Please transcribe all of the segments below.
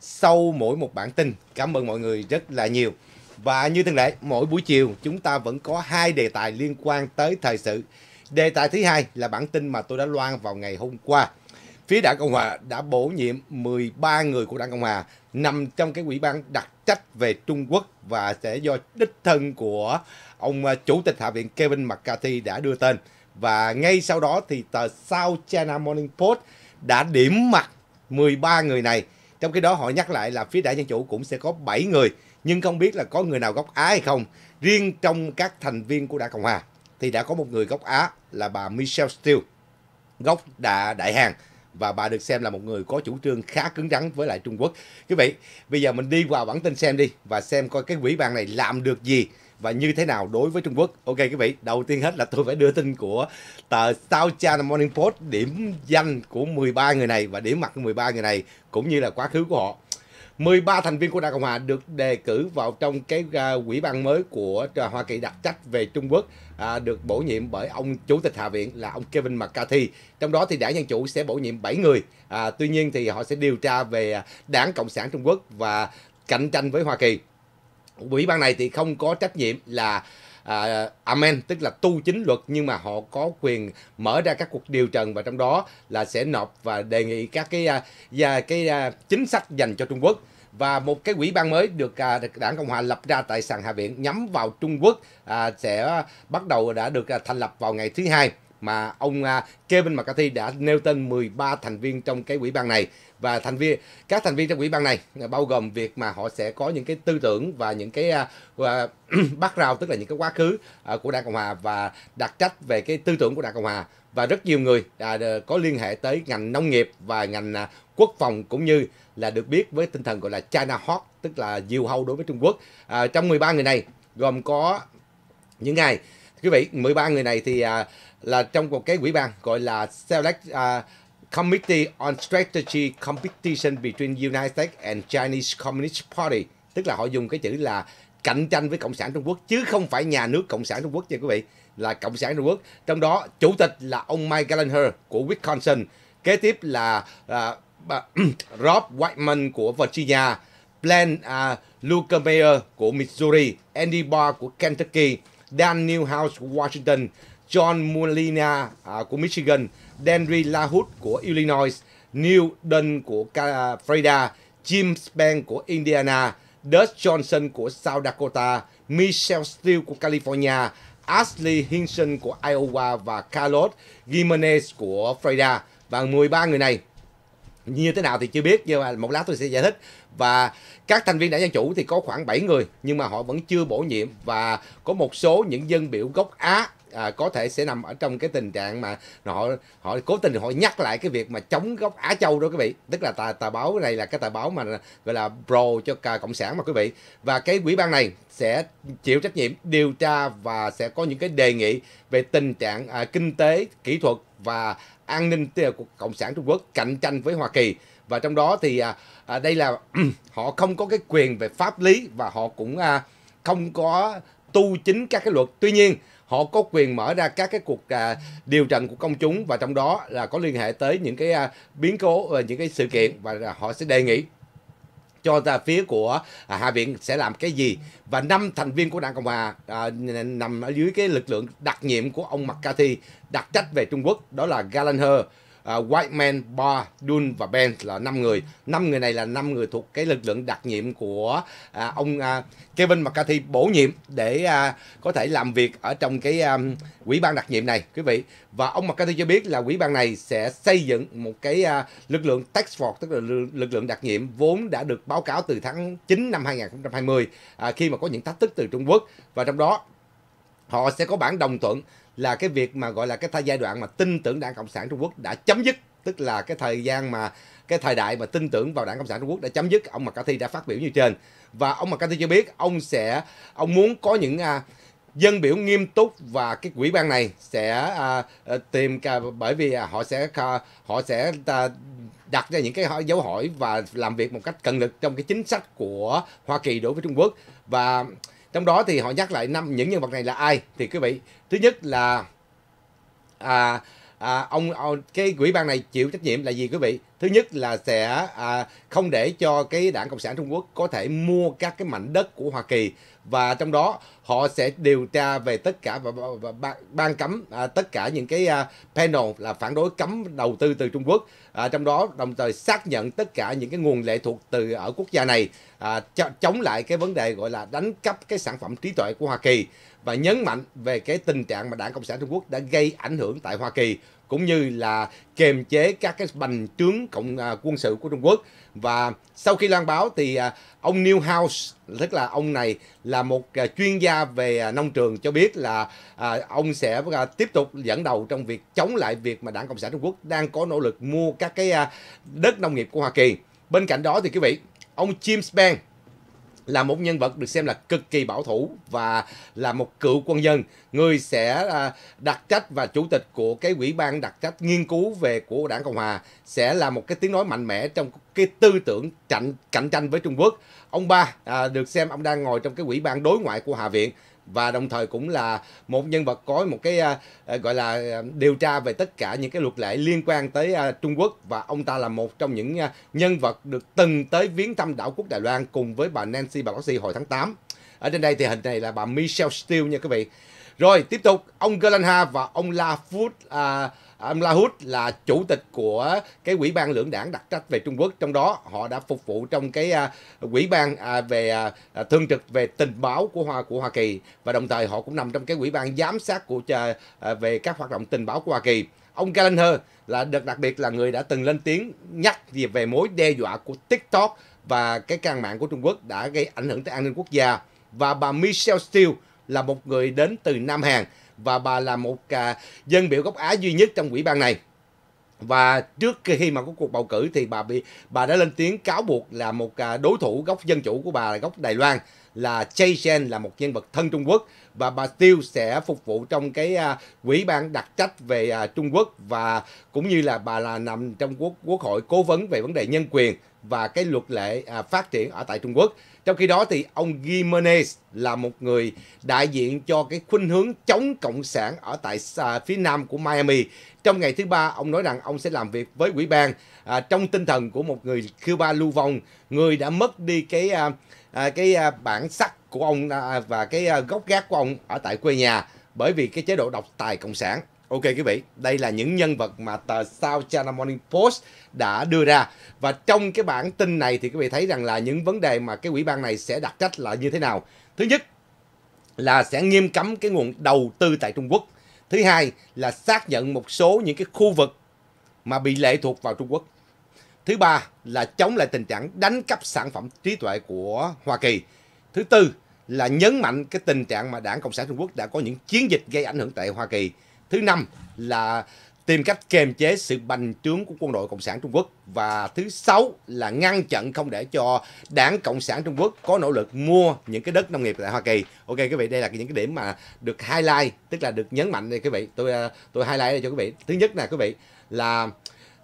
sau mỗi một bản tin. Cảm ơn mọi người rất là nhiều. Và như thường lệ, mỗi buổi chiều chúng ta vẫn có hai đề tài liên quan tới thời sự. Đề tài thứ hai là bản tin mà tôi đã loan vào ngày hôm qua. Phía Đảng Cộng Hòa đã bổ nhiệm 13 người của Đảng Cộng Hòa nằm trong cái quỹ ban đặc trách về Trung Quốc và sẽ do đích thân của ông à, Chủ tịch Hạ viện Kevin McCarthy đã đưa tên. Và ngay sau đó thì tờ South China Morning Post đã điểm mặt 13 người này trong khi đó họ nhắc lại là phía đại Dân Chủ cũng sẽ có 7 người, nhưng không biết là có người nào gốc Á hay không. Riêng trong các thành viên của đảng Cộng Hòa thì đã có một người gốc Á là bà Michelle Steele, gốc đà Đại Hàn và bà được xem là một người có chủ trương khá cứng rắn với lại Trung Quốc. Quý vị, bây giờ mình đi vào bản tin xem đi và xem coi cái quỹ ban này làm được gì và như thế nào đối với Trung Quốc. Ok quý vị, đầu tiên hết là tôi phải đưa tin của tờ South China Morning Post điểm danh của 13 người này và điểm mặt của 13 người này cũng như là quá khứ của họ. 13 thành viên của Đảng Cộng Hòa được đề cử vào trong cái à, quỹ ban mới của Hoa Kỳ đặc trách về Trung Quốc à, được bổ nhiệm bởi ông Chủ tịch Hạ viện là ông Kevin McCarthy. Trong đó thì Đảng Dân Chủ sẽ bổ nhiệm 7 người. À, tuy nhiên thì họ sẽ điều tra về à, Đảng Cộng sản Trung Quốc và cạnh tranh với Hoa Kỳ ủy ban này thì không có trách nhiệm là à, amen tức là tu chính luật nhưng mà họ có quyền mở ra các cuộc điều trần và trong đó là sẽ nộp và đề nghị các cái và cái à, chính sách dành cho Trung Quốc và một cái quỹ ban mới được à, đảng cộng hòa lập ra tại sàn hạ viện nhắm vào trung quốc à, sẽ bắt đầu đã được à, thành lập vào ngày thứ hai mà ông à, Kevin McCarthy đã nêu tên 13 thành viên trong cái ủy ban này và thành viên các thành viên trong ủy ban này à, bao gồm việc mà họ sẽ có những cái tư tưởng và những cái bắt à, rào tức là những cái quá khứ của Đảng Cộng hòa và đặc trách về cái tư tưởng của Đảng Cộng hòa và rất nhiều người có liên hệ tới ngành nông nghiệp và ngành quốc phòng cũng như là được biết với tinh thần gọi là China hot tức là diều hâu đối với Trung Quốc. À, trong 13 người này gồm có những ngày quý vị 13 người này thì à, là trong một cái quỹ ban gọi là select à, Committee on Strategy Competition between United States and Chinese Communist Party tức là họ dùng cái chữ là cạnh tranh với cộng sản Trung Quốc chứ không phải nhà nước cộng sản Trung Quốc nha quý vị là cộng sản Trung Quốc trong đó chủ tịch là ông Mike Gallagher của Wisconsin kế tiếp là à, bà, Rob Whiteman của Virginia Blaine uh, à, Luca Mayer của Missouri Andy Barr của Kentucky Dan Newhouse của Washington, John Molina à, của Michigan, Denry Lahut của Illinois, Neil Dunn của à, Florida, Jim Spence của Indiana, Dutch Johnson của South Dakota, Michelle Steele của California, Ashley Hinson của Iowa và Carlos Jimenez của Florida. Và 13 người này như thế nào thì chưa biết nhưng mà một lát tôi sẽ giải thích và các thành viên đảng dân chủ thì có khoảng 7 người nhưng mà họ vẫn chưa bổ nhiệm và có một số những dân biểu gốc Á à, có thể sẽ nằm ở trong cái tình trạng mà họ họ cố tình họ nhắc lại cái việc mà chống gốc Á Châu đó quý vị tức là tà, tà báo này là cái tà báo mà gọi là pro cho cả cộng sản mà quý vị và cái quỹ ban này sẽ chịu trách nhiệm điều tra và sẽ có những cái đề nghị về tình trạng à, kinh tế kỹ thuật và an ninh của cộng sản Trung Quốc cạnh tranh với Hoa Kỳ và trong đó thì à, à, đây là họ không có cái quyền về pháp lý và họ cũng à, không có tu chính các cái luật tuy nhiên họ có quyền mở ra các cái cuộc à, điều trần của công chúng và trong đó là có liên hệ tới những cái à, biến cố và những cái sự kiện và họ sẽ đề nghị cho ra phía của à, hạ viện sẽ làm cái gì và năm thành viên của đảng cộng hòa à, nằm ở dưới cái lực lượng đặc nhiệm của ông mccarthy đặc trách về trung quốc đó là gallagher uh, White Man, Bar, Dun và Ben là 5 người. 5 người này là 5 người thuộc cái lực lượng đặc nhiệm của uh, ông uh, Kevin McCarthy bổ nhiệm để uh, có thể làm việc ở trong cái um, quỹ ban đặc nhiệm này quý vị. Và ông McCarthy cho biết là quỹ ban này sẽ xây dựng một cái uh, lực lượng tax force tức là lực lượng đặc nhiệm vốn đã được báo cáo từ tháng 9 năm 2020 uh, khi mà có những thách thức từ Trung Quốc và trong đó họ sẽ có bản đồng thuận là cái việc mà gọi là cái thời giai đoạn mà tin tưởng đảng cộng sản trung quốc đã chấm dứt tức là cái thời gian mà cái thời đại mà tin tưởng vào đảng cộng sản trung quốc đã chấm dứt ông McCarthy đã phát biểu như trên và ông McCarthy cho biết ông sẽ ông muốn có những à, dân biểu nghiêm túc và cái quỹ ban này sẽ à, ờ, tìm à, bởi vì à, họ sẽ à, họ sẽ à, đặt ra những cái dấu hỏi và làm việc một cách cần lực trong cái chính sách của Hoa Kỳ đối với Trung Quốc và trong đó thì họ nhắc lại năm những nhân vật này là ai thì quý vị thứ nhất là à, à, ông, ông cái quỹ ban này chịu trách nhiệm là gì quý vị thứ nhất là sẽ à, không để cho cái đảng cộng sản trung quốc có thể mua các cái mảnh đất của hoa kỳ và trong đó họ sẽ điều tra về tất cả và, và, và ban, cấm à, tất cả những cái à, panel là phản đối cấm đầu tư từ trung quốc à, trong đó đồng thời xác nhận tất cả những cái nguồn lệ thuộc từ ở quốc gia này à, cho, chống lại cái vấn đề gọi là đánh cắp cái sản phẩm trí tuệ của hoa kỳ và nhấn mạnh về cái tình trạng mà Đảng Cộng sản Trung Quốc đã gây ảnh hưởng tại Hoa Kỳ cũng như là kiềm chế các cái bành trướng cộng à, quân sự của Trung Quốc và sau khi loan báo thì à, ông Newhouse tức là ông này là một à, chuyên gia về à, nông trường cho biết là à, ông sẽ à, tiếp tục dẫn đầu trong việc chống lại việc mà Đảng Cộng sản Trung Quốc đang có nỗ lực mua các cái à, đất nông nghiệp của Hoa Kỳ. Bên cạnh đó thì quý vị, ông James bang là một nhân vật được xem là cực kỳ bảo thủ và là một cựu quân dân người sẽ à, đặt trách và chủ tịch của cái ủy ban đặt trách nghiên cứu về của đảng cộng hòa sẽ là một cái tiếng nói mạnh mẽ trong cái tư tưởng cạnh cạnh tranh với trung quốc ông ba à, được xem ông đang ngồi trong cái ủy ban đối ngoại của hạ viện và đồng thời cũng là một nhân vật có một cái à, à, gọi là à, điều tra về tất cả những cái luật lệ liên quan tới Trung Quốc và ông ta là một trong những nhân vật được từng tới viếng thăm đảo quốc Đài Loan cùng với bà Nancy Pelosi hồi tháng 8. Ở trên đây thì hình này là bà Michelle Steele nha quý vị. Rồi tiếp tục, ông Galanha và ông Lafood à, à, ông Lahut là chủ tịch của cái quỹ ban lưỡng đảng đặc trách về Trung Quốc trong đó họ đã phục vụ trong cái uh, à, quỹ ban uh, về uh, thương trực về tình báo của Hoa của Hoa Kỳ và đồng thời họ cũng nằm trong cái quỹ ban giám sát của uh, về các hoạt động tình báo của Hoa Kỳ. Ông Gallagher là được đặc biệt là người đã từng lên tiếng nhắc về mối đe dọa của TikTok và cái trang mạng của Trung Quốc đã gây ảnh hưởng tới an ninh quốc gia và bà Michelle Steele là một người đến từ Nam Hàn và bà là một à, dân biểu gốc Á duy nhất trong ủy ban này và trước khi mà có cuộc bầu cử thì bà bị bà đã lên tiếng cáo buộc là một à, đối thủ gốc dân chủ của bà là gốc Đài Loan là Jay Chen là một nhân vật thân Trung Quốc và bà Tiêu sẽ phục vụ trong cái à, quỹ ban đặc trách về Trung Quốc và cũng như là bà là nằm trong quốc quốc hội cố vấn về vấn đề nhân quyền và cái luật lệ phát triển ở tại Trung Quốc trong khi đó thì ông Gimenez là một người đại diện cho cái khuynh hướng chống cộng sản ở tại à, phía nam của Miami. Trong ngày thứ ba, ông nói rằng ông sẽ làm việc với quỹ ban à, trong tinh thần của một người Cuba lưu vong, người đã mất đi cái à, à cái à, bản sắc của ông à, và cái à, gốc gác của ông ở tại quê nhà bởi vì cái chế độ độc tài cộng sản Ok quý vị, đây là những nhân vật mà tờ South China Morning Post đã đưa ra. Và trong cái bản tin này thì quý vị thấy rằng là những vấn đề mà cái quỹ ban này sẽ đặt cách là như thế nào. Thứ nhất là sẽ nghiêm cấm cái nguồn đầu tư tại Trung Quốc. Thứ hai là xác nhận một số những cái khu vực mà bị lệ thuộc vào Trung Quốc. Thứ ba là chống lại tình trạng đánh cắp sản phẩm trí tuệ của Hoa Kỳ. Thứ tư là nhấn mạnh cái tình trạng mà Đảng Cộng sản Trung Quốc đã có những chiến dịch gây ảnh hưởng tại Hoa Kỳ Thứ năm là tìm cách kiềm chế sự bành trướng của quân đội Cộng sản Trung Quốc và thứ sáu là ngăn chặn không để cho đảng Cộng sản Trung Quốc có nỗ lực mua những cái đất nông nghiệp tại Hoa Kỳ. Ok quý vị, đây là những cái điểm mà được highlight, tức là được nhấn mạnh đây quý vị. Tôi ờ, tôi highlight đây cho quý vị. Thứ nhất là quý vị là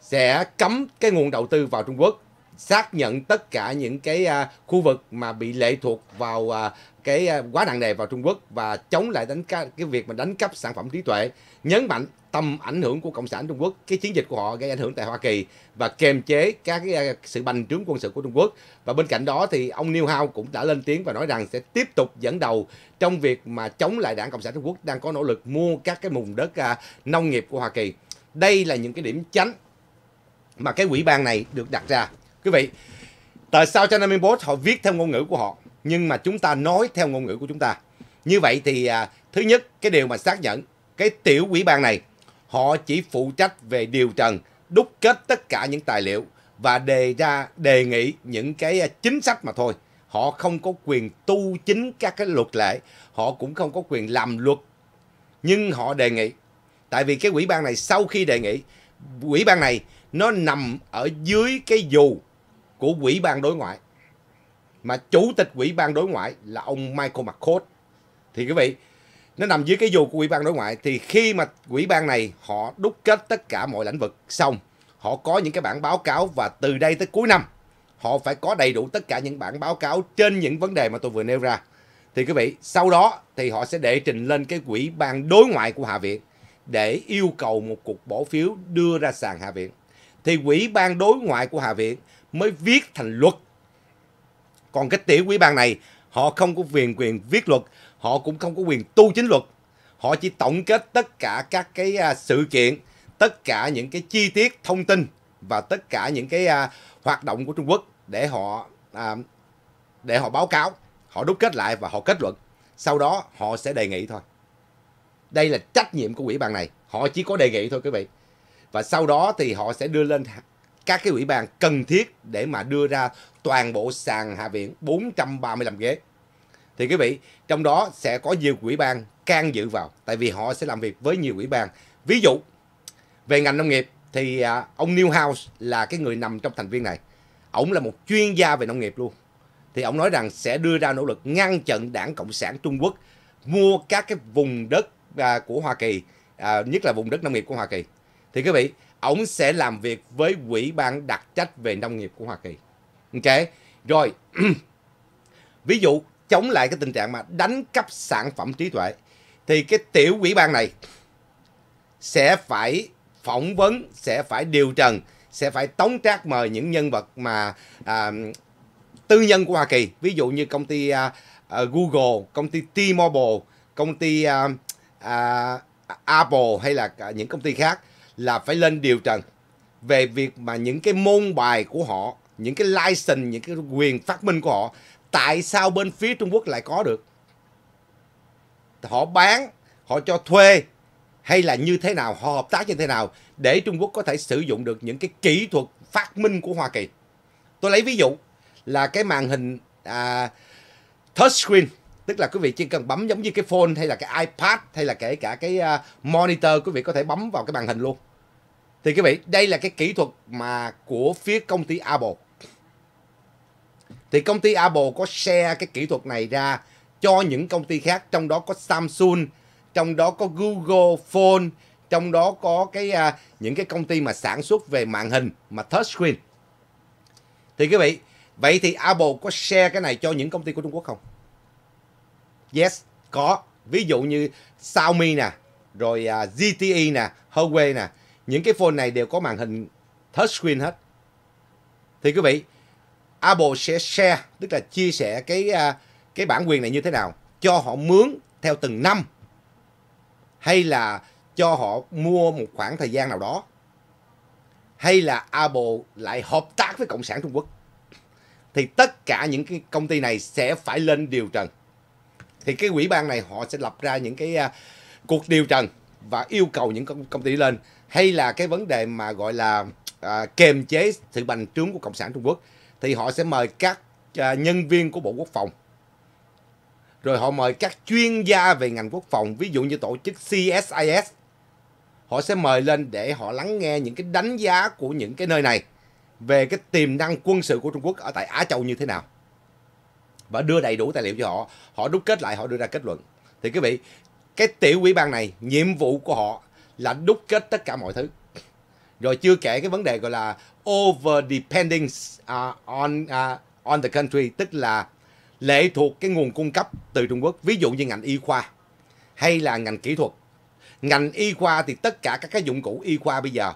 sẽ cấm cái nguồn đầu tư vào Trung Quốc xác nhận tất cả những cái ờ, khu vực mà bị lệ thuộc vào ờ, cái à, quá nặng nề vào Trung Quốc và chống lại đánh cái việc mà đánh cắp sản phẩm trí tuệ, nhấn mạnh tầm ảnh hưởng của cộng sản Trung Quốc, cái chiến dịch của họ gây ảnh hưởng tại Hoa Kỳ và kềm chế các cái à, sự bành trướng quân sự của Trung Quốc. Và bên cạnh đó thì ông Neil Hao cũng đã lên tiếng và nói rằng sẽ tiếp tục dẫn đầu trong việc mà chống lại Đảng Cộng sản Trung Quốc đang có nỗ lực mua các cái vùng đất à, nông nghiệp của Hoa Kỳ. Đây là những cái điểm chánh mà cái quỹ ban này được đặt ra. Quý vị, tại sao China Minbot họ viết theo ngôn ngữ của họ? nhưng mà chúng ta nói theo ngôn ngữ của chúng ta. Như vậy thì à, thứ nhất cái điều mà xác nhận cái tiểu quỹ ban này họ chỉ phụ trách về điều trần, đúc kết tất cả những tài liệu và đề ra đề nghị những cái à, chính sách mà thôi. Họ không có quyền tu chính các cái luật lệ, họ cũng không có quyền làm luật. Nhưng họ đề nghị. Tại vì cái quỹ ban này sau khi đề nghị, quỹ ban này nó nằm ở dưới cái dù của quỹ ban đối ngoại mà chủ tịch ủy ban đối ngoại là ông Michael McCord thì quý vị nó nằm dưới cái dù của ủy ban đối ngoại thì khi mà ủy ban này họ đúc kết tất cả mọi lĩnh vực xong họ có những cái bản báo cáo và từ đây tới cuối năm họ phải có đầy đủ tất cả những bản báo cáo trên những vấn đề mà tôi vừa nêu ra thì quý vị sau đó thì họ sẽ đệ trình lên cái quỹ ban đối ngoại của hạ viện để yêu cầu một cuộc bỏ phiếu đưa ra sàn hạ viện thì quỹ ban đối ngoại của hạ viện mới viết thành luật còn cái tiểu quỹ ban này, họ không có quyền quyền viết luật, họ cũng không có quyền tu chính luật. Họ chỉ tổng kết tất cả các cái à, sự kiện, tất cả những cái chi tiết thông tin và tất cả những cái à, hoạt động của Trung Quốc để họ à, để họ báo cáo, họ đúc kết lại và họ kết luận. Sau đó họ sẽ đề nghị thôi. Đây là trách nhiệm của quỹ ban này, họ chỉ có đề nghị thôi quý vị. Và sau đó thì họ sẽ đưa lên các cái ủy ban cần thiết để mà đưa ra toàn bộ sàn hạ viện 435 ghế. Thì quý vị, trong đó sẽ có nhiều ủy ban can dự vào tại vì họ sẽ làm việc với nhiều ủy ban. Ví dụ về ngành nông nghiệp thì à, ông Newhouse là cái người nằm trong thành viên này. Ông là một chuyên gia về nông nghiệp luôn. Thì ông nói rằng sẽ đưa ra nỗ lực ngăn chặn Đảng Cộng sản Trung Quốc mua các cái vùng đất à, của Hoa Kỳ, à, nhất là vùng đất nông nghiệp của Hoa Kỳ. Thì quý vị, ổng sẽ làm việc với quỹ ban đặc trách về nông nghiệp của Hoa Kỳ. Ok. Rồi. Ví dụ chống lại cái tình trạng mà đánh cắp sản phẩm trí tuệ thì cái tiểu quỹ ban này sẽ phải phỏng vấn, sẽ phải điều trần, sẽ phải tống trác mời những nhân vật mà à, tư nhân của Hoa Kỳ, ví dụ như công ty à, à, Google, công ty T-Mobile, công ty à, à, Apple hay là những công ty khác là phải lên điều trần về việc mà những cái môn bài của họ, những cái license, những cái quyền phát minh của họ, tại sao bên phía Trung Quốc lại có được? Họ bán, họ cho thuê hay là như thế nào, họ hợp tác như thế nào để Trung Quốc có thể sử dụng được những cái kỹ thuật phát minh của Hoa Kỳ. Tôi lấy ví dụ là cái màn hình à, touchscreen tức là quý vị chỉ cần bấm giống như cái phone hay là cái iPad hay là kể cả cái à, monitor quý vị có thể bấm vào cái màn hình luôn thì quý vị đây là cái kỹ thuật mà của phía công ty Apple thì công ty Apple có share cái kỹ thuật này ra cho những công ty khác trong đó có Samsung trong đó có Google Phone trong đó có cái uh, những cái công ty mà sản xuất về màn hình mà touch screen thì quý vị vậy thì Apple có share cái này cho những công ty của Trung Quốc không Yes, có. Ví dụ như Xiaomi nè, rồi uh, à, ZTE nè, Huawei nè. Những cái phone này đều có màn hình touchscreen hết. Thì quý vị, Apple sẽ share, tức là chia sẻ cái uh, cái bản quyền này như thế nào cho họ mướn theo từng năm hay là cho họ mua một khoảng thời gian nào đó hay là Apple lại hợp tác với Cộng sản Trung Quốc thì tất cả những cái công ty này sẽ phải lên điều trần thì cái quỹ ban này họ sẽ lập ra những cái uh, cuộc điều trần và yêu cầu những công, công ty lên hay là cái vấn đề mà gọi là à, kềm chế sự bành trướng của cộng sản Trung Quốc thì họ sẽ mời các à, nhân viên của Bộ Quốc phòng rồi họ mời các chuyên gia về ngành quốc phòng ví dụ như tổ chức CSIS họ sẽ mời lên để họ lắng nghe những cái đánh giá của những cái nơi này về cái tiềm năng quân sự của Trung Quốc ở tại Á Châu như thế nào và đưa đầy đủ tài liệu cho họ họ đúc kết lại họ đưa ra kết luận thì quý vị cái tiểu quỹ ban này nhiệm vụ của họ là đúc kết tất cả mọi thứ rồi chưa kể cái vấn đề gọi là over dependence uh, à, on uh, on the country tức là lệ thuộc cái nguồn cung cấp từ Trung Quốc ví dụ như ngành y khoa hay là ngành kỹ thuật ngành y khoa thì tất cả các cái dụng cụ y khoa bây giờ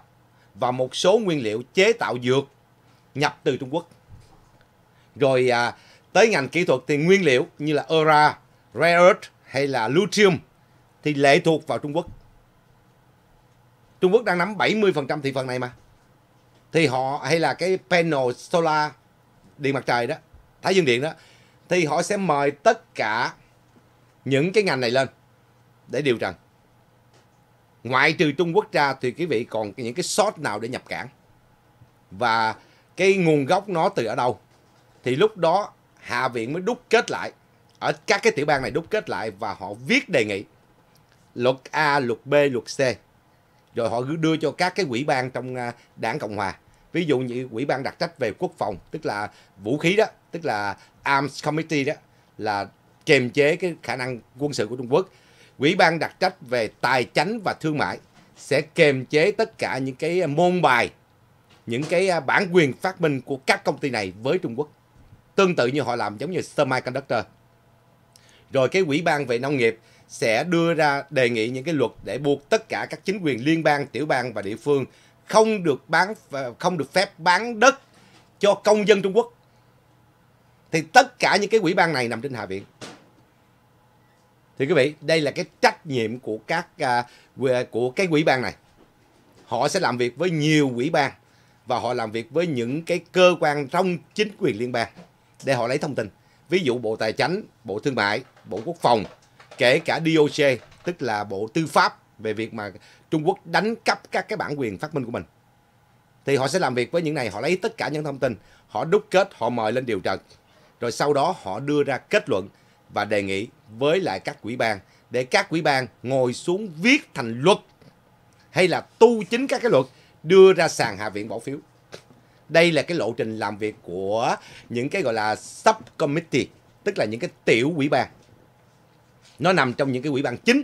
và một số nguyên liệu chế tạo dược nhập từ Trung Quốc rồi à, Tới ngành kỹ thuật thì nguyên liệu như là ora, rare earth hay là lithium thì lệ thuộc vào Trung Quốc. Trung Quốc đang nắm 70% thị phần này mà. Thì họ hay là cái panel solar điện mặt trời đó, thái dương điện đó thì họ sẽ mời tất cả những cái ngành này lên để điều trần. Ngoại trừ Trung Quốc ra thì quý vị còn những cái short nào để nhập cảng và cái nguồn gốc nó từ ở đâu thì lúc đó Hạ viện mới đúc kết lại. Ở các cái tiểu bang này đúc kết lại và họ viết đề nghị. Luật A, luật B, luật C. Rồi họ đưa cho các cái quỹ ban trong à, đảng Cộng Hòa. Ví dụ như quỹ ban đặc trách về quốc phòng, tức là vũ khí đó, tức là Arms Committee đó, là kiềm chế cái khả năng quân sự của Trung Quốc. Quỹ ban đặc trách về tài chính và thương mại sẽ kiềm chế tất cả những cái môn bài, những cái à, bản quyền phát minh của các công ty này với Trung Quốc tương tự như họ làm giống như semiconductor. Rồi cái quỹ ban về nông nghiệp sẽ đưa ra đề nghị những cái luật để buộc tất cả các chính quyền liên bang, tiểu bang và địa phương không được bán không được phép bán đất cho công dân Trung Quốc. Thì tất cả những cái quỹ ban này nằm trên hạ viện. Thì quý vị, đây là cái trách nhiệm của các à, của cái quỹ ban này. Họ sẽ làm việc với nhiều quỹ ban và họ làm việc với những cái cơ quan trong chính quyền liên bang để họ lấy thông tin. Ví dụ Bộ Tài chánh, Bộ Thương mại, Bộ Quốc phòng, kể cả DOC tức là Bộ Tư pháp về việc mà Trung Quốc đánh cắp các cái bản quyền phát minh của mình. Thì họ sẽ làm việc với những này, họ lấy tất cả những thông tin, họ đúc kết, họ mời lên điều trần. Rồi sau đó họ đưa ra kết luận và đề nghị với lại các quỹ ban để các quỹ ban ngồi xuống viết thành luật hay là tu chính các cái luật đưa ra sàn hạ viện bỏ phiếu đây là cái lộ trình làm việc của những cái gọi là sub committee tức là những cái tiểu quỹ ban nó nằm trong những cái quỹ ban chính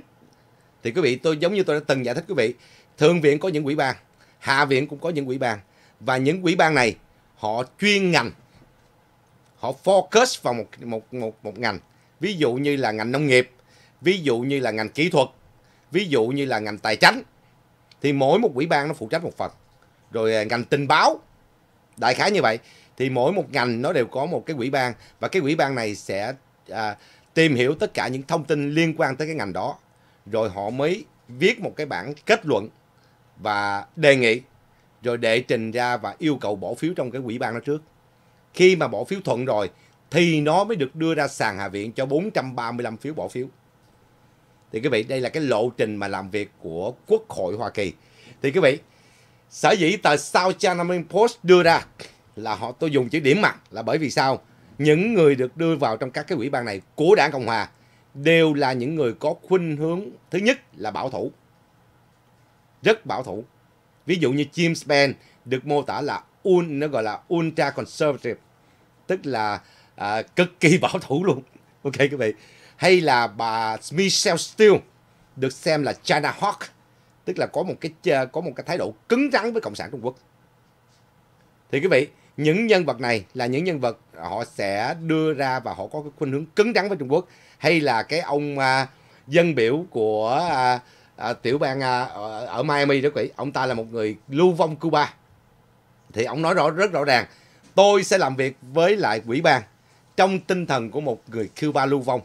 thì quý vị tôi giống như tôi đã từng giải thích quý vị thượng viện có những quỹ ban hạ viện cũng có những quỹ ban và những quỹ ban này họ chuyên ngành họ focus vào một một một một ngành ví dụ như là ngành nông nghiệp ví dụ như là ngành kỹ thuật ví dụ như là ngành tài chính thì mỗi một quỹ ban nó phụ trách một phần rồi à, ngành tình báo đại khái như vậy thì mỗi một ngành nó đều có một cái quỹ ban và cái quỹ ban này sẽ à, tìm hiểu tất cả những thông tin liên quan tới cái ngành đó rồi họ mới viết một cái bản kết luận và đề nghị rồi đệ trình ra và yêu cầu bỏ phiếu trong cái quỹ ban đó trước khi mà bỏ phiếu thuận rồi thì nó mới được đưa ra sàn hạ viện cho 435 phiếu bỏ phiếu thì quý vị đây là cái lộ trình mà làm việc của quốc hội Hoa Kỳ thì quý vị Sở dĩ tờ South China Morning Post đưa ra là họ tôi dùng chữ điểm mặt là bởi vì sao? Những người được đưa vào trong các cái ủy ban này của đảng Cộng Hòa đều là những người có khuynh hướng thứ nhất là bảo thủ. Rất bảo thủ. Ví dụ như James Benn được mô tả là un nó gọi là ultra conservative, tức là à, cực kỳ bảo thủ luôn. Ok quý vị. Hay là bà Michelle Steele được xem là China Hawk tức là có một cái có một cái thái độ cứng rắn với cộng sản Trung Quốc. Thì quý vị, những nhân vật này là những nhân vật họ sẽ đưa ra và họ có cái khuynh hướng cứng rắn với Trung Quốc hay là cái ông à, dân biểu của à, à, tiểu bang à, ở Miami đó quý, ông ta là một người lưu vong Cuba. Thì ông nói rõ rất rõ ràng, tôi sẽ làm việc với lại quỹ ban trong tinh thần của một người Cuba lưu vong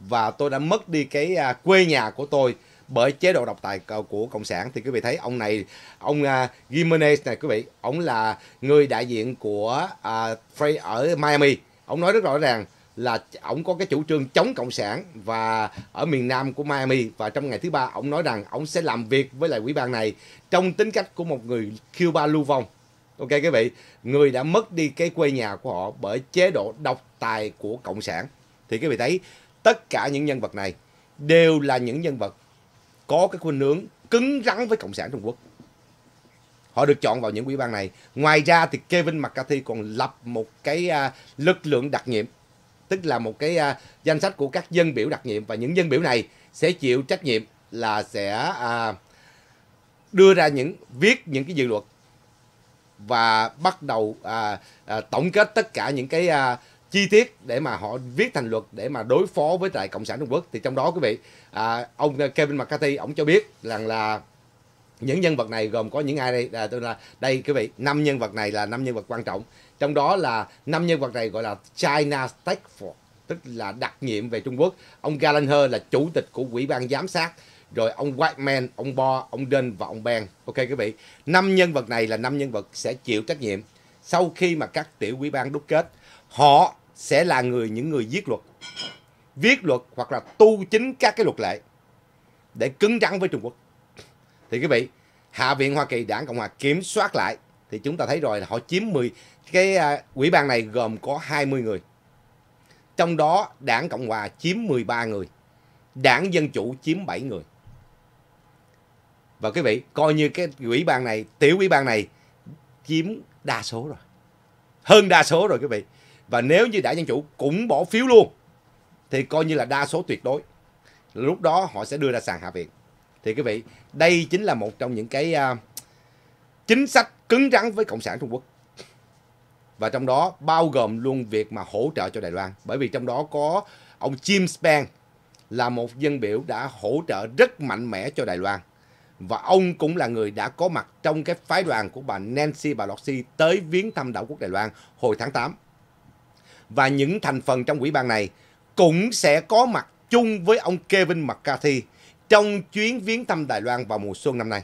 và tôi đã mất đi cái à, quê nhà của tôi bởi chế độ độc tài của cộng sản thì quý vị thấy ông này ông uh, à, Gimenez này quý vị ông là người đại diện của uh, à, Frey ở Miami ông nói rất rõ ràng là ông có cái chủ trương chống cộng sản và ở miền Nam của Miami và trong ngày thứ ba ông nói rằng ông sẽ làm việc với lại quỹ ban này trong tính cách của một người Cuba lưu vong ok quý vị người đã mất đi cái quê nhà của họ bởi chế độ độc tài của cộng sản thì quý vị thấy tất cả những nhân vật này đều là những nhân vật có cái khuynh hướng cứng rắn với cộng sản Trung Quốc. Họ được chọn vào những ủy ban này. Ngoài ra thì Kevin McCarthy còn lập một cái uh, lực lượng đặc nhiệm, tức là một cái uh, danh sách của các dân biểu đặc nhiệm và những dân biểu này sẽ chịu trách nhiệm là sẽ uh, đưa ra những viết những cái dự luật và bắt đầu uh, uh, tổng kết tất cả những cái uh, chi tiết để mà họ viết thành luật để mà đối phó với lại cộng sản Trung Quốc thì trong đó quý vị à, ông ờ, Kevin McCarthy ông cho biết rằng là những nhân vật này gồm có những ai đây à, tôi là đây quý vị năm nhân vật này là năm nhân vật quan trọng trong đó là năm nhân vật này gọi là China Tech Force tức là đặc nhiệm về Trung Quốc ông Gallagher là chủ tịch của ủy ban giám sát rồi ông Whiteman, ông Bo, ông Dinh và ông Ben. Ok quý vị, năm nhân vật này là năm nhân vật sẽ chịu trách nhiệm sau khi mà các tiểu quỹ ban đúc kết. Họ sẽ là người những người viết luật viết luật hoặc là tu chính các cái luật lệ để cứng rắn với Trung Quốc thì quý vị Hạ viện Hoa Kỳ đảng Cộng hòa kiểm soát lại thì chúng ta thấy rồi là họ chiếm 10 cái ủy à, ban này gồm có 20 người trong đó đảng Cộng hòa chiếm 13 người đảng Dân chủ chiếm 7 người và quý vị coi như cái ủy ban này tiểu ủy ban này chiếm đa số rồi hơn đa số rồi quý vị và nếu như đảng Dân Chủ cũng bỏ phiếu luôn thì coi như là đa số tuyệt đối. Lúc đó họ sẽ đưa ra sàn hạ viện. Thì quý vị, đây chính là một trong những cái uh, chính sách cứng rắn với Cộng sản Trung Quốc. Và trong đó bao gồm luôn việc mà hỗ trợ cho Đài Loan. Bởi vì trong đó có ông Jim Span là một dân biểu đã hỗ trợ rất mạnh mẽ cho Đài Loan. Và ông cũng là người đã có mặt trong cái phái đoàn của bà Nancy Pelosi tới viếng thăm đảo quốc Đài Loan hồi tháng 8 và những thành phần trong quỹ ban này cũng sẽ có mặt chung với ông Kevin McCarthy trong chuyến viếng thăm Đài Loan vào mùa xuân năm nay.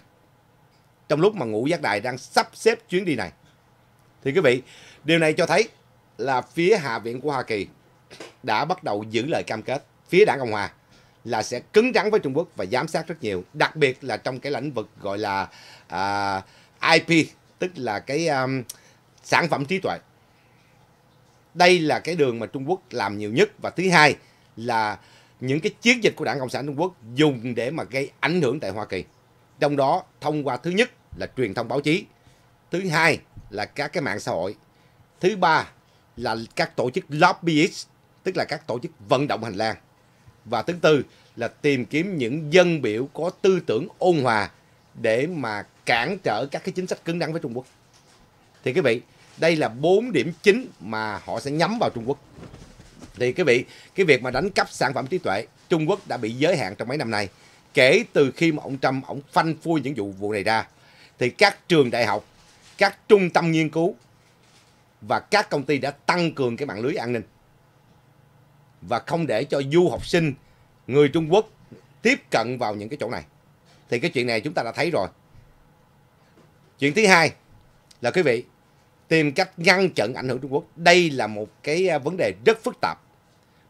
Trong lúc mà ngũ giác đài đang sắp xếp chuyến đi này. Thì quý vị, điều này cho thấy là phía Hạ viện của Hoa Kỳ đã bắt đầu giữ lời cam kết phía đảng Cộng Hòa là sẽ cứng rắn với Trung Quốc và giám sát rất nhiều, đặc biệt là trong cái lĩnh vực gọi là uh, à, IP, tức là cái um, sản phẩm trí tuệ đây là cái đường mà Trung Quốc làm nhiều nhất và thứ hai là những cái chiến dịch của Đảng Cộng sản Trung Quốc dùng để mà gây ảnh hưởng tại Hoa Kỳ. Trong đó thông qua thứ nhất là truyền thông báo chí, thứ hai là các cái mạng xã hội, thứ ba là các tổ chức lobbyist, tức là các tổ chức vận động hành lang. Và thứ tư là tìm kiếm những dân biểu có tư tưởng ôn hòa để mà cản trở các cái chính sách cứng rắn với Trung Quốc. Thì quý vị, đây là bốn điểm chính mà họ sẽ nhắm vào Trung Quốc thì quý vị cái việc mà đánh cắp sản phẩm trí tuệ Trung Quốc đã bị giới hạn trong mấy năm nay kể từ khi mà ông Trump ông phanh phui những vụ vụ này ra thì các trường đại học các trung tâm nghiên cứu và các công ty đã tăng cường cái mạng lưới an ninh và không để cho du học sinh người Trung Quốc tiếp cận vào những cái chỗ này thì cái chuyện này chúng ta đã thấy rồi chuyện thứ hai là quý vị tìm cách ngăn chặn ảnh hưởng Trung Quốc. Đây là một cái à, vấn đề rất phức tạp.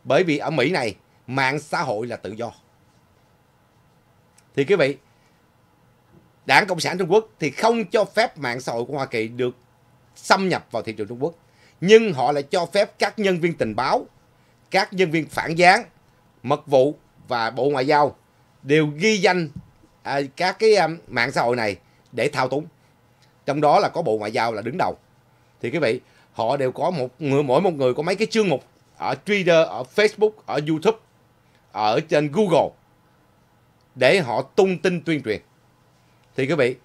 Bởi vì ở Mỹ này, mạng xã hội là tự do. Thì quý vị, Đảng Cộng sản Trung Quốc thì không cho phép mạng xã hội của Hoa Kỳ được xâm nhập vào thị trường Trung Quốc. Nhưng họ lại cho phép các nhân viên tình báo, các nhân viên phản gián, mật vụ và Bộ Ngoại giao đều ghi danh à, các cái à, mạng xã hội này để thao túng. Trong đó là có Bộ Ngoại giao là đứng đầu thì quý vị họ đều có một người mỗi một người có mấy cái chương mục ở Twitter, ở Facebook, ở YouTube, ở trên Google để họ tung tin tuyên truyền. Thì quý vị,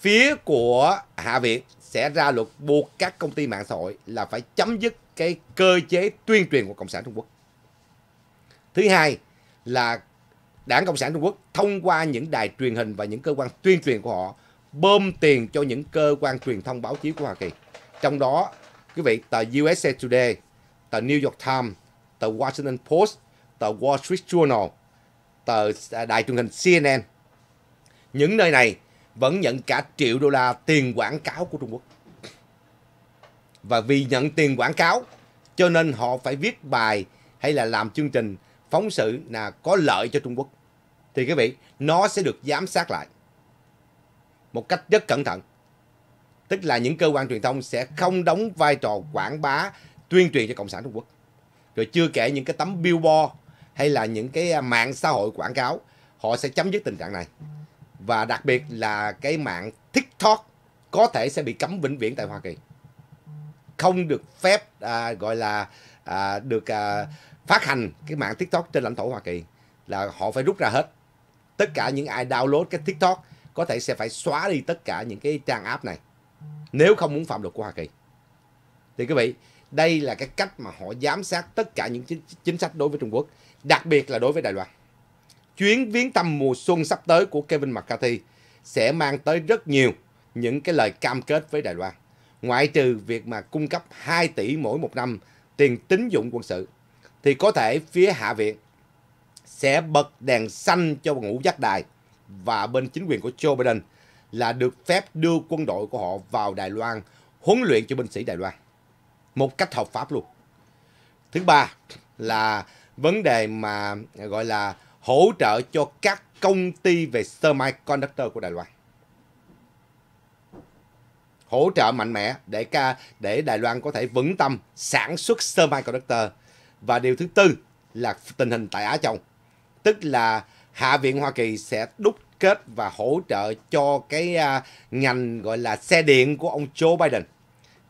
phía của Hạ viện sẽ ra luật buộc các công ty mạng xã hội là phải chấm dứt cái cơ chế tuyên truyền của Cộng sản Trung Quốc. Thứ hai là Đảng Cộng sản Trung Quốc thông qua những đài truyền hình và những cơ quan tuyên truyền của họ bơm tiền cho những cơ quan truyền thông báo chí của Hoa Kỳ trong đó, quý vị, tờ USA Today, tờ New York Times, tờ Washington Post, tờ Wall Street Journal, tờ đài truyền hình CNN. Những nơi này vẫn nhận cả triệu đô la tiền quảng cáo của Trung Quốc. Và vì nhận tiền quảng cáo, cho nên họ phải viết bài hay là làm chương trình phóng sự là có lợi cho Trung Quốc. Thì quý vị, nó sẽ được giám sát lại một cách rất cẩn thận tức là những cơ quan truyền thông sẽ không đóng vai trò quảng bá tuyên truyền cho cộng sản trung quốc rồi chưa kể những cái tấm billboard hay là những cái à, mạng xã hội quảng cáo họ sẽ chấm dứt tình trạng này và đặc biệt là cái mạng tiktok có thể sẽ bị cấm vĩnh viễn tại hoa kỳ không được phép à, gọi là à, được à, phát hành cái mạng tiktok trên lãnh thổ hoa kỳ là họ phải rút ra hết tất cả những ai download cái tiktok có thể sẽ phải xóa đi tất cả những cái trang app này nếu không muốn phạm luật của Hoa Kỳ. Thì quý vị, đây là cái cách mà họ giám sát tất cả những chính, chính sách đối với Trung Quốc, đặc biệt là đối với Đài Loan. Chuyến viếng thăm mùa xuân sắp tới của Kevin McCarthy sẽ mang tới rất nhiều những cái lời cam kết với Đài Loan, ngoại trừ việc mà cung cấp 2 tỷ mỗi một năm tiền tín dụng quân sự, thì có thể phía Hạ viện sẽ bật đèn xanh cho ngũ giác đài và bên chính quyền của Joe Biden – là được phép đưa quân đội của họ vào Đài Loan, huấn luyện cho binh sĩ Đài Loan. Một cách hợp pháp luôn. Thứ ba là vấn đề mà gọi là hỗ trợ cho các công ty về semiconductor của Đài Loan. Hỗ trợ mạnh mẽ để ca để Đài Loan có thể vững tâm sản xuất semiconductor. Và điều thứ tư là tình hình tại Á Châu. Tức là Hạ viện Hoa Kỳ sẽ đúc kết và hỗ trợ cho cái à, ngành gọi là xe điện của ông Joe Biden.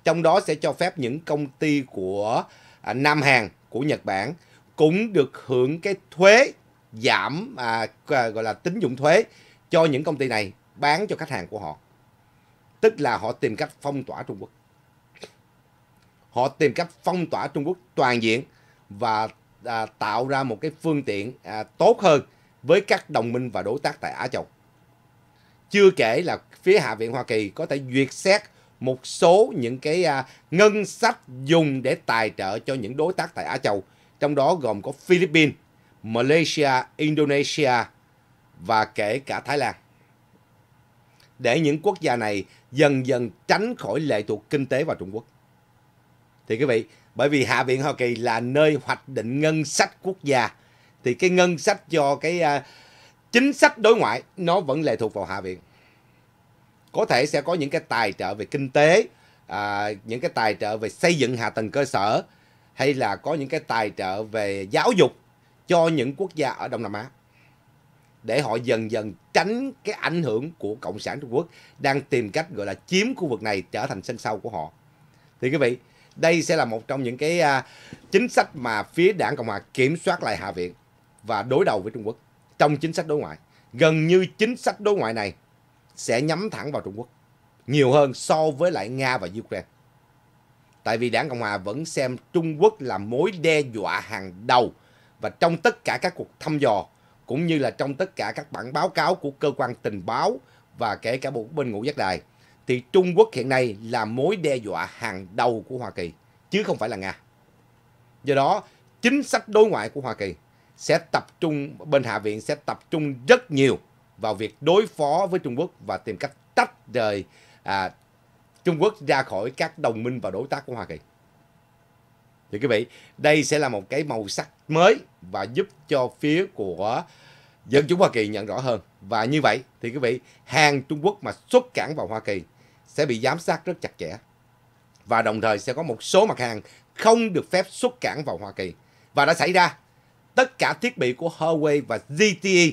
Trong đó sẽ cho phép những công ty của à, Nam Hàn, của Nhật Bản cũng được hưởng cái thuế giảm à, à, gọi là tín dụng thuế cho những công ty này bán cho khách hàng của họ. Tức là họ tìm cách phong tỏa Trung Quốc. Họ tìm cách phong tỏa Trung Quốc toàn diện và à, tạo ra một cái phương tiện à, tốt hơn với các đồng minh và đối tác tại Á Châu. Chưa kể là phía Hạ viện Hoa Kỳ có thể duyệt xét một số những cái à, ngân sách dùng để tài trợ cho những đối tác tại Á Châu, trong đó gồm có Philippines, Malaysia, Indonesia và kể cả Thái Lan. Để những quốc gia này dần dần tránh khỏi lệ thuộc kinh tế vào Trung Quốc. Thì quý vị, bởi vì Hạ viện Hoa Kỳ là nơi hoạch định ngân sách quốc gia thì cái ngân sách cho cái à, chính sách đối ngoại nó vẫn lệ thuộc vào hạ viện có thể sẽ có những cái tài trợ về kinh tế à, những cái tài trợ về xây dựng hạ tầng cơ sở hay là có những cái tài trợ về giáo dục cho những quốc gia ở Đông Nam Á để họ dần dần tránh cái ảnh hưởng của Cộng sản Trung Quốc đang tìm cách gọi là chiếm khu vực này trở thành sân sau của họ. Thì quý vị, đây sẽ là một trong những cái à, chính sách mà phía đảng Cộng hòa kiểm soát lại Hạ viện và đối đầu với Trung Quốc trong chính sách đối ngoại. Gần như chính sách đối ngoại này sẽ nhắm thẳng vào Trung Quốc nhiều hơn so với lại Nga và Ukraine. Tại vì đảng Cộng Hòa vẫn xem Trung Quốc là mối đe dọa hàng đầu và trong tất cả các cuộc thăm dò cũng như là trong tất cả các bản báo cáo của cơ quan tình báo và kể cả bộ bên ngũ giác đài thì Trung Quốc hiện nay là mối đe dọa hàng đầu của Hoa Kỳ chứ không phải là Nga. Do đó, chính sách đối ngoại của Hoa Kỳ sẽ tập trung bên hạ viện sẽ tập trung rất nhiều vào việc đối phó với Trung Quốc và tìm cách tách rời à, Trung Quốc ra khỏi các đồng minh và đối tác của Hoa Kỳ. Thì quý vị, đây sẽ là một cái màu sắc mới và giúp cho phía của dân chúng Hoa Kỳ nhận rõ hơn. Và như vậy thì quý vị, hàng Trung Quốc mà xuất cảng vào Hoa Kỳ sẽ bị giám sát rất chặt chẽ. Và đồng thời sẽ có một số mặt hàng không được phép xuất cảng vào Hoa Kỳ. Và đã xảy ra tất cả thiết bị của Huawei và ZTE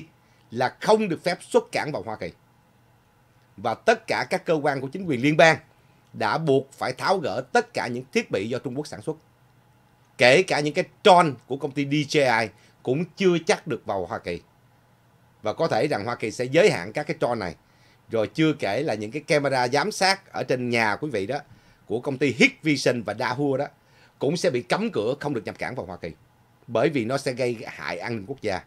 là không được phép xuất cảng vào Hoa Kỳ. Và tất cả các cơ quan của chính quyền liên bang đã buộc phải tháo gỡ tất cả những thiết bị do Trung Quốc sản xuất. Kể cả những cái tron của công ty DJI cũng chưa chắc được vào Hoa Kỳ. Và có thể rằng Hoa Kỳ sẽ giới hạn các cái tron này. Rồi chưa kể là những cái camera giám sát ở trên nhà quý vị đó của công ty Hikvision và Dahua đó cũng sẽ bị cấm cửa không được nhập cảng vào Hoa Kỳ bởi vì nó sẽ gây hại an ninh quốc gia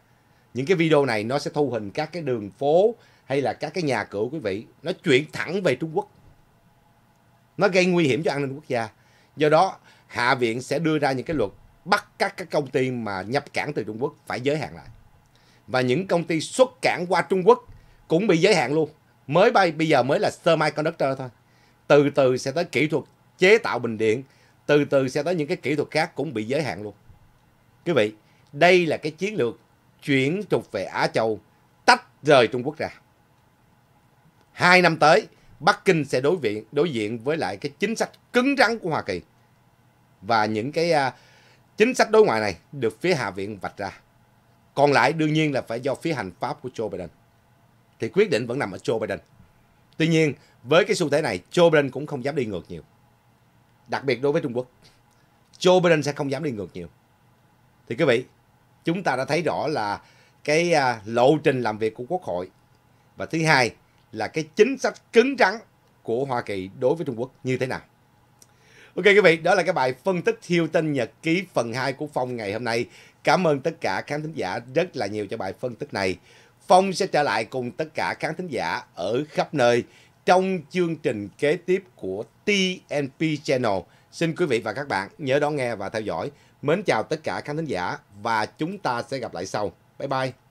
những cái video này nó sẽ thu hình các cái đường phố hay là các cái nhà cửa quý vị nó chuyển thẳng về Trung Quốc nó gây nguy hiểm cho an ninh quốc gia do đó hạ viện sẽ đưa ra những cái luật bắt các cái công ty mà nhập cảng từ Trung Quốc phải giới hạn lại và những công ty xuất cảng qua Trung Quốc cũng bị giới hạn luôn mới bay bây giờ mới là semiconductor thôi từ từ sẽ tới kỹ thuật chế tạo bình điện từ từ sẽ tới những cái kỹ thuật khác cũng bị giới hạn luôn Quý vị, đây là cái chiến lược chuyển trục về Á Châu, tách rời Trung Quốc ra. Hai năm tới, Bắc Kinh sẽ đối diện đối diện với lại cái chính sách cứng rắn của Hoa Kỳ và những cái uh, chính sách đối ngoại này được phía Hạ viện vạch ra. Còn lại đương nhiên là phải do phía hành pháp của Joe Biden. Thì quyết định vẫn nằm ở Joe Biden. Tuy nhiên, với cái xu thế này, Joe Biden cũng không dám đi ngược nhiều. Đặc biệt đối với Trung Quốc. Joe Biden sẽ không dám đi ngược nhiều thì quý vị chúng ta đã thấy rõ là cái à, lộ trình làm việc của quốc hội và thứ hai là cái chính sách cứng rắn của Hoa Kỳ đối với Trung Quốc như thế nào. Ok quý vị, đó là cái bài phân tích Hilton Nhật ký phần 2 của Phong ngày hôm nay. Cảm ơn tất cả khán thính giả rất là nhiều cho bài phân tích này. Phong sẽ trở lại cùng tất cả khán thính giả ở khắp nơi trong chương trình kế tiếp của TNP Channel. Xin quý vị và các bạn nhớ đón nghe và theo dõi. Mến chào tất cả khán thính giả và chúng ta sẽ gặp lại sau. Bye bye.